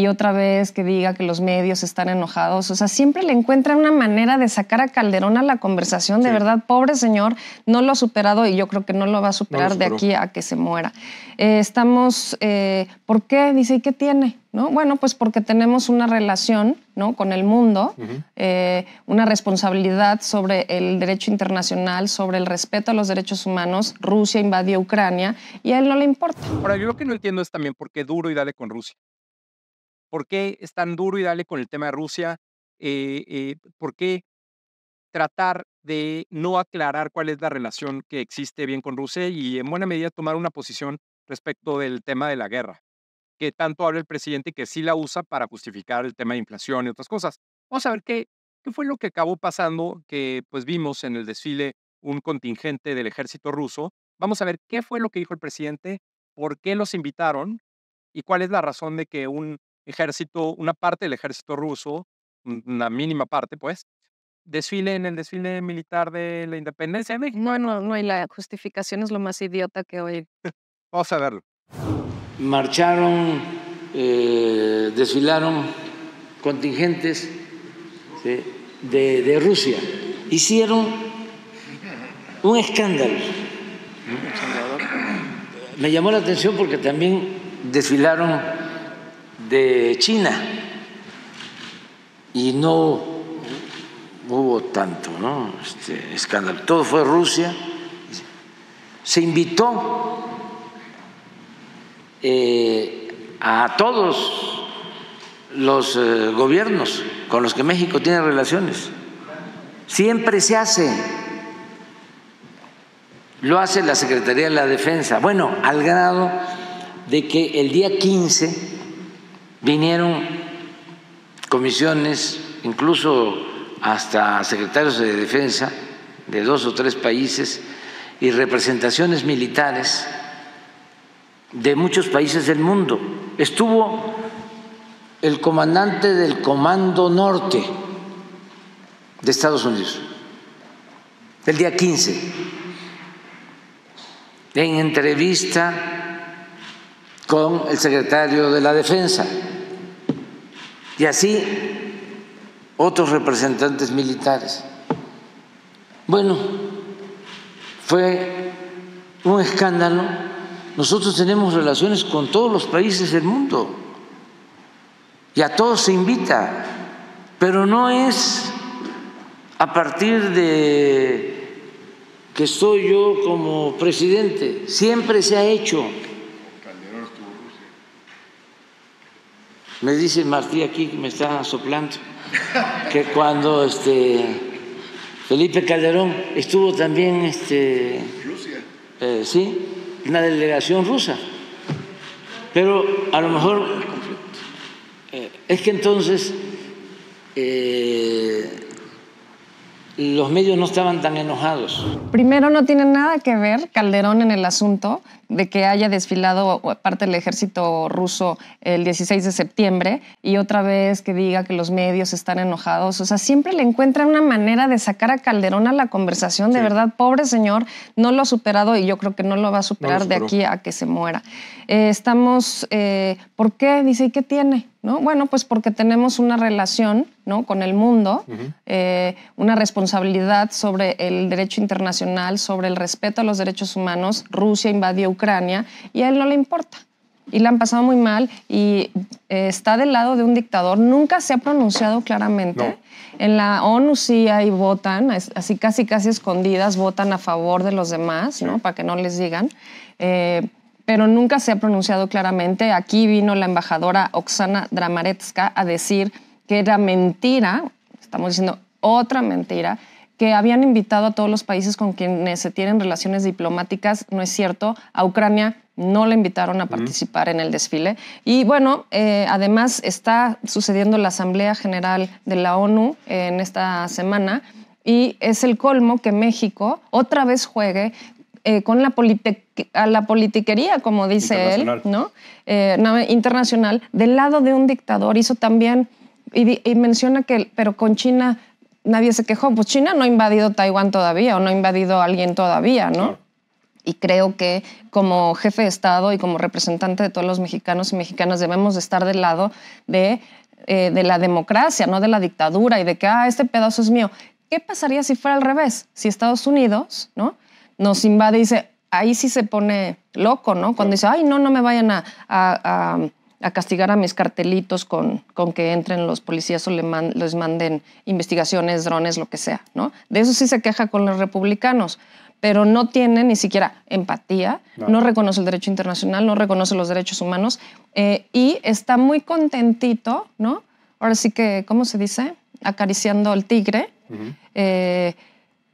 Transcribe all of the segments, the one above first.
y otra vez que diga que los medios están enojados. O sea, siempre le encuentra una manera de sacar a Calderón a la conversación. De verdad, pobre señor, no lo ha superado y yo creo que no lo va a superar de aquí a que se muera. Eh, estamos, eh, ¿por qué? Dice, ¿y qué tiene? ¿No? Bueno, pues porque tenemos una relación ¿no? con el mundo, eh, una responsabilidad sobre el derecho internacional, sobre el respeto a los derechos humanos. Rusia invadió Ucrania y a él no le importa. Ahora, yo lo que no entiendo es también por qué duro y dale con Rusia. ¿Por qué es tan duro y dale con el tema de Rusia? Eh, eh, ¿Por qué tratar de no aclarar cuál es la relación que existe bien con Rusia y en buena medida tomar una posición respecto del tema de la guerra, que tanto habla el presidente y que sí la usa para justificar el tema de inflación y otras cosas? Vamos a ver qué, qué fue lo que acabó pasando, que pues vimos en el desfile un contingente del ejército ruso. Vamos a ver qué fue lo que dijo el presidente, por qué los invitaron y cuál es la razón de que un ejército, una parte del ejército ruso, una mínima parte, pues, desfile en el desfile militar de la independencia de México. No, hay la justificación es lo más idiota que oír. Vamos a verlo. Marcharon, eh, desfilaron contingentes de Rusia. Hicieron un escándalo. Me llamó la atención porque también desfilaron de China y no hubo tanto ¿no? este, escándalo. Todo fue Rusia. Se invitó eh, a todos los eh, gobiernos con los que México tiene relaciones. Siempre se hace. Lo hace la Secretaría de la Defensa. Bueno, al grado de que el día 15 vinieron comisiones, incluso hasta secretarios de defensa de dos o tres países y representaciones militares de muchos países del mundo. Estuvo el comandante del Comando Norte de Estados Unidos, el día 15, en entrevista con el secretario de la Defensa. Y así otros representantes militares. Bueno, fue un escándalo. Nosotros tenemos relaciones con todos los países del mundo y a todos se invita, pero no es a partir de que soy yo como presidente, siempre se ha hecho. Me dice Martí aquí que me está soplando que cuando este Felipe Calderón estuvo también este Rusia. Eh, sí, una delegación rusa. Pero a lo mejor eh, es que entonces eh, los medios no estaban tan enojados. Primero, no tiene nada que ver Calderón en el asunto de que haya desfilado parte del ejército ruso el 16 de septiembre y otra vez que diga que los medios están enojados. O sea, siempre le encuentran una manera de sacar a Calderón a la conversación. De verdad, pobre señor, no lo ha superado y yo creo que no lo va a superar de aquí a que se muera. Eh, estamos eh, ¿Por qué? Dice, ¿y qué tiene? ¿No? Bueno, pues porque tenemos una relación ¿no? con el mundo, eh, una responsabilidad sobre el derecho internacional, sobre el respeto a los derechos humanos. Rusia invadió Ucrania y a él no le importa. Y la han pasado muy mal y eh, está del lado de un dictador. Nunca se ha pronunciado claramente. En la ONU sí ahí votan, así casi casi escondidas, votan a favor de los demás, ¿no? Para que no les digan. Eh, pero nunca se ha pronunciado claramente. Aquí vino la embajadora Oksana Dramaretska a decir que era mentira, estamos diciendo otra mentira, que habían invitado a todos los países con quienes se tienen relaciones diplomáticas, no es cierto, a Ucrania no le invitaron a participar en el desfile. Y bueno, eh, además está sucediendo la Asamblea General de la ONU en esta semana y es el colmo que México otra vez juegue eh, con la, politiquería, como dice él, eh, ¿no? internacional, del lado de un dictador. Hizo también, y, menciona que, pero con China nadie se quejó, pues China no ha invadido Taiwán todavía o no ha invadido a alguien todavía, ¿no? Y creo que como jefe de Estado y como representante de todos los mexicanos y mexicanas debemos de estar del lado de, eh, de la democracia, no de la dictadura y de que, ah, este pedazo es mío. ¿Qué pasaría si fuera al revés? Si Estados Unidos, ¿no? nos invade y dice, ahí sí se pone loco, ¿no? Cuando dice, ay, no, no me vayan a, castigar a mis cartelitos con, con que entren los policías o les manden investigaciones, drones, lo que sea, ¿no? De eso sí se queja con los republicanos, pero no tiene ni siquiera empatía, no, reconoce el derecho internacional, no reconoce los derechos humanos eh, y está muy contentito, ¿no? Ahora sí que, ¿cómo se dice? Acariciando al tigre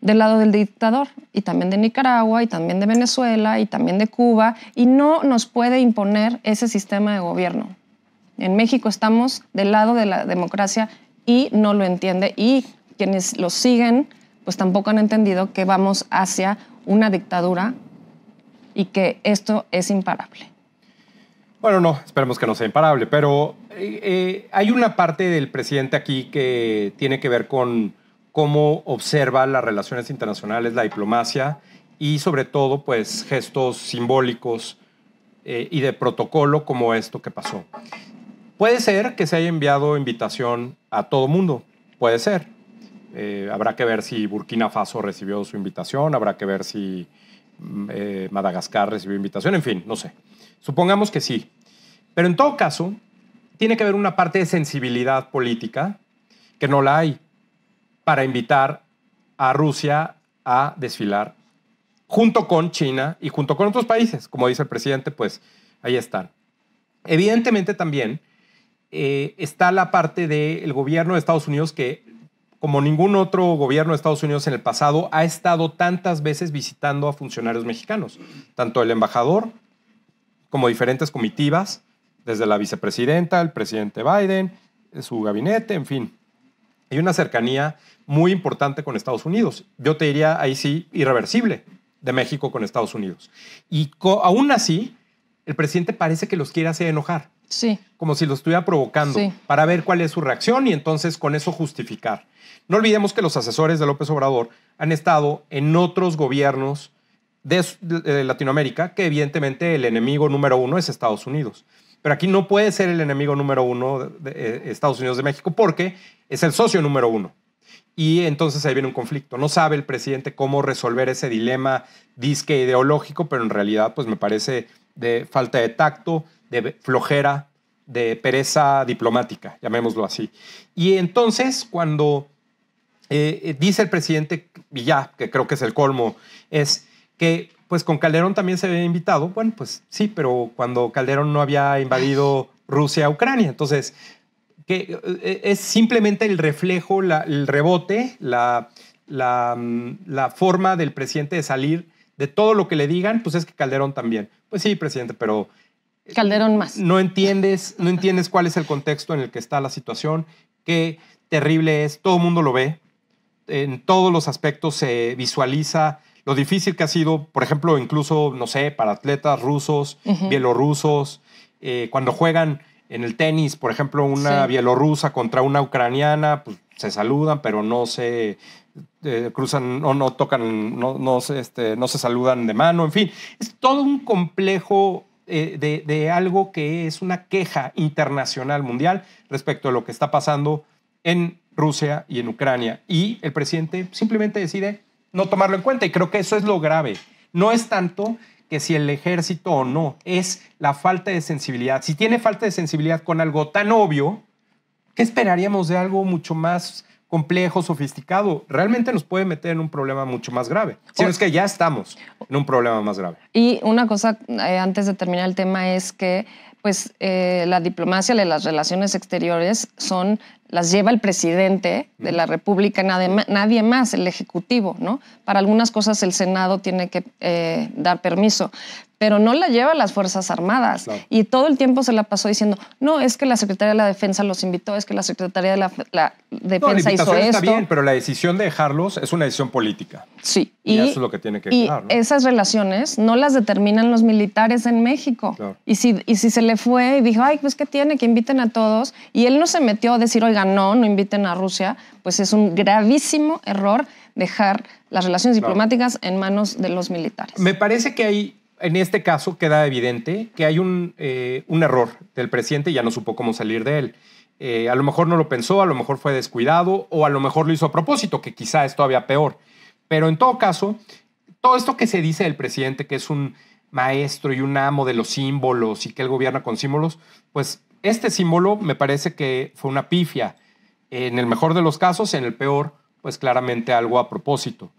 del lado del dictador y también de Nicaragua y también de Venezuela y también de Cuba y no nos puede imponer ese sistema de gobierno. En México estamos del lado de la democracia y no lo entiende y quienes lo siguen pues tampoco han entendido que vamos hacia una dictadura y que esto es imparable. Bueno, no, esperemos que no sea imparable, pero eh, eh, hay una parte del presidente aquí que tiene que ver con cómo observa las relaciones internacionales, la diplomacia y sobre todo pues gestos simbólicos eh, y de protocolo como esto que pasó. Puede ser que se haya enviado invitación a todo mundo, puede ser. Eh, habrá que ver si Burkina Faso recibió su invitación, habrá que ver si mm, eh, Madagascar recibió invitación, en fin, no sé. Supongamos que sí. Pero en todo caso, tiene que haber una parte de sensibilidad política que no la hay para invitar a Rusia a desfilar junto con China y junto con otros países. Como dice el presidente, pues ahí están. Evidentemente también eh, está la parte del gobierno de Estados Unidos que, como ningún otro gobierno de Estados Unidos en el pasado, ha estado tantas veces visitando a funcionarios mexicanos, tanto el embajador como diferentes comitivas, desde la vicepresidenta, el presidente Biden, su gabinete, en fin hay una cercanía muy importante con Estados Unidos. Yo te diría ahí sí, irreversible de México con Estados Unidos. Y aún así, el presidente parece que los quiere hacer enojar. Sí. Como si lo estuviera provocando para ver cuál es su reacción y entonces con eso justificar. No olvidemos que los asesores de López Obrador han estado en otros gobiernos de Latinoamérica, que evidentemente el enemigo número uno es Estados Unidos. Pero aquí no puede ser el enemigo número uno de, eh, Estados Unidos de México porque es el socio número uno. Y entonces ahí viene un conflicto. No sabe el presidente cómo resolver ese dilema disque ideológico, pero en realidad pues me parece de falta de tacto, de flojera, de pereza diplomática, llamémoslo así. Y entonces cuando eh, eh, dice el presidente, y ya, que creo que es el colmo, es que pues con Calderón también se había invitado. Bueno, pues sí, pero cuando Calderón no había invadido Rusia a Ucrania. Entonces, que eh, eh, es simplemente el reflejo, el rebote, la, mm, la, forma del presidente de salir de todo lo que le digan, pues es que Calderón también. Pues sí, presidente, pero... Eh, Calderón más. No entiendes, no entiendes cuál es el contexto en el que está la situación, qué terrible es, todo el mundo lo ve, en todos los aspectos se visualiza lo difícil que ha sido, por ejemplo, incluso, no sé, para atletas rusos, bielorrusos, eh, cuando juegan en el tenis, por ejemplo, una bielorrusa contra una ucraniana, pues se saludan, pero no se eh, cruzan, o no tocan, no, no, se, este, no se saludan de mano, en fin, es todo un complejo eh, de, algo que es una queja internacional mundial respecto a lo que está pasando en Rusia y en Ucrania. Y el presidente simplemente decide no tomarlo en cuenta. Y creo que eso es lo grave. No es tanto que si el ejército o no, es la falta de sensibilidad. Si tiene falta de sensibilidad con algo tan obvio, ¿qué esperaríamos de algo mucho más complejo, sofisticado? Realmente nos puede meter en un problema mucho más grave. Si no es que ya estamos en un problema más grave. Y una cosa, eh, antes de terminar el tema, es que pues eh, la diplomacia, las relaciones exteriores son las lleva el presidente de la República, nadie, más, el Ejecutivo, ¿no? Para algunas cosas el Senado tiene que eh, dar permiso, pero no la lleva las Fuerzas Armadas. Y todo el tiempo se la pasó diciendo, no, es que la Secretaría de la Defensa los invitó, es que la Secretaría de la, Defensa está bien, pero la decisión de dejarlos es una decisión política. Sí. Y, eso es lo que tiene que esas relaciones no las determinan los militares en México. Y, si, y si se le fue y dijo, ay, pues qué tiene, que inviten a todos, y él no se metió a decir, oiga, no, no inviten a Rusia, pues es un gravísimo error dejar las relaciones diplomáticas en manos de los militares. Me parece que hay, en este caso queda evidente que hay un, eh, error del presidente y ya no supo cómo salir de él. Eh, a lo mejor no lo pensó, a lo mejor fue descuidado o a lo mejor lo hizo a propósito, que quizá es todavía peor. Pero en todo caso, todo esto que se dice del presidente, que es un maestro y un amo de los símbolos y que él gobierna con símbolos, pues este símbolo me parece que fue una pifia. En el mejor de los casos, en el peor, pues claramente algo a propósito.